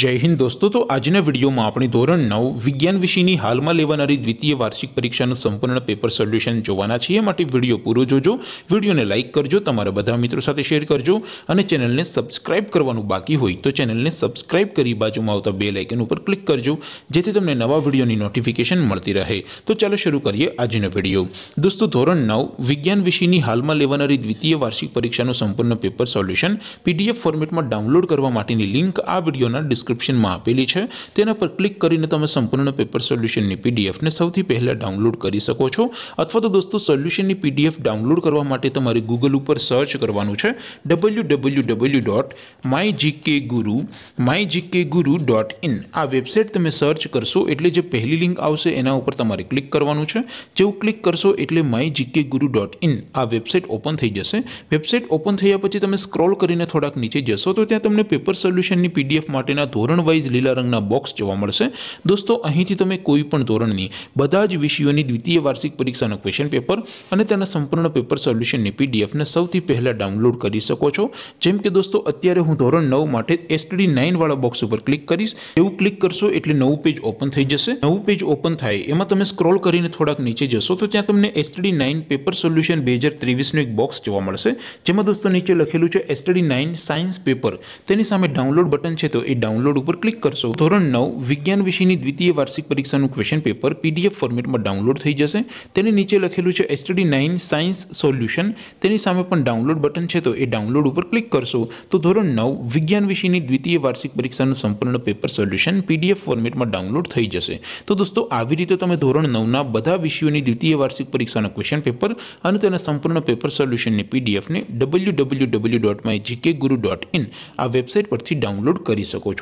જય હિન્દ દોસ્તો તો આજના વિડીયોમાં આપણે ધોરણ નવ વિજ્ઞાન વિષયની હાલમાં લેવાનારી દ્વિતીય વાર્ષિક પરીક્ષાનું સંપૂર્ણ પેપર સોલ્યુશન જોવાના છીએ માટે વિડીયો પૂરો જોજો વિડીયોને લાઇક કરજો તમારા બધા મિત્રો સાથે શેર કરજો અને ચેનલને સબસ્ક્રાઇબ કરવાનું બાકી હોય તો ચેનલને સબસ્ક્રાઇબ કરી બાજુમાં આવતા બે લાઇકન ઉપર ક્લિક કરજો જેથી તમને નવા વિડીયોની નોટિફિકેશન મળતી રહે તો ચાલો શરૂ કરીએ આજનો વિડીયો દોસ્તો ધોરણ નવ વિજ્ઞાન વિષયની હાલમાં લેવાનારી દ્વિતીય વાર્ષિક પરીક્ષાનું સંપૂર્ણ પેપર સોલ્યુશન પીડીએફ ફોર્મેટમાં ડાઉનલોડ કરવા માટેની લિંક આ વિડીયોના ડિસ્ક સ્ક્રિપ્શનમાં આપેલી છે તેના પર ક્લિક કરીને તમે સંપૂર્ણ પેપર સોલ્યુશનની પીડીએફ ને સૌથી પહેલા ડાઉનલોડ કરી શકો છો અથવા તો દોસ્તો સોલ્યુશનની પીડીએફ ડાઉનલોડ કરવા માટે તમારે Google ઉપર સર્ચ કરવાનું છે www.mygkguru mygkguru.in આ વેબસાઈટ તમે સર્ચ કરશો એટલે જે પહેલી લિંક આવશે તેના ઉપર તમારે ક્લિક કરવાનું છે જેઉ ક્લિક કરશો એટલે mygkguru.in આ વેબસાઈટ ઓપન થઈ જશે વેબસાઈટ ઓપન થઈયા પછી તમે સ્ક્રોલ કરીને થોડાક નીચે જશો તો ત્યાં તમને પેપર સોલ્યુશનની પીડીએફ માટે ધોરણ વાઇઝ લીલા રંગના બોક્સ જોવા મળશે દોસ્તો અહીંથી તમે કોઈ પણ ધોરણની બધા જ વિષયોની દ્વિતીય વાર્ષિક પરીક્ષાનો ક્વેશ્ચન પેપર અને તેના સંપૂર્ણ પેપર સોલ્યુશનની પીડીએફ ને સૌથી પહેલા ડાઉનલોડ કરી શકો છો જેમ કે દોસ્તો અત્યારે હું ધોરણ 9 માટે STD 9 વાળો બોક્સ ઉપર ક્લિક કરીશ એવું ક્લિક કરશો એટલે નવું પેજ ઓપન થઈ જશે નવું પેજ ઓપન થાય એમાં તમે સ્ક્રોલ કરીને થોડક નીચે જશો તો ત્યાં તમને STD 9 પેપર સોલ્યુશન 2023 નો એક બોક્સ જોવા મળશે જેમાં દોસ્તો નીચે લખેલું છે STD 9 સાયન્સ પેપર તેની સામે ડાઉનલોડ બટન છે તો એ ડાઉનલોડ ઉપર ક્લિક કરશો તો ધોરણ 9 વિજ્ઞાન વિષયની દ્વિતીય વાર્ષિક પરીક્ષાનું ક્વેશ્ચન પેપર પીડીએફ ફોર્મેટમાં ડાઉનલોડ થઈ જશે તેની નીચે લખેલું છે STD 9 સાયન્સ સોલ્યુશન તેની સામે પણ ડાઉનલોડ બટન છે તો એ ડાઉનલોડ ઉપર ક્લિક કરશો તો ધોરણ 9 વિજ્ઞાન વિષયની દ્વિતીય વાર્ષિક પરીક્ષાનું સંપૂર્ણ પેપર સોલ્યુશન પીડીએફ ફોર્મેટમાં ડાઉનલોડ થઈ જશે તો દોસ્તો આવી રીતે તમે ધોરણ 9 ના બધા વિષયોની દ્વિતીય વાર્ષિક પરીક્ષાના ક્વેશ્ચન પેપર અને તેના સંપૂર્ણ પેપર સોલ્યુશનની પીડીએફ ને www.mygkguru.in આ વેબસાઈટ પરથી ડાઉનલોડ કરી શકો છો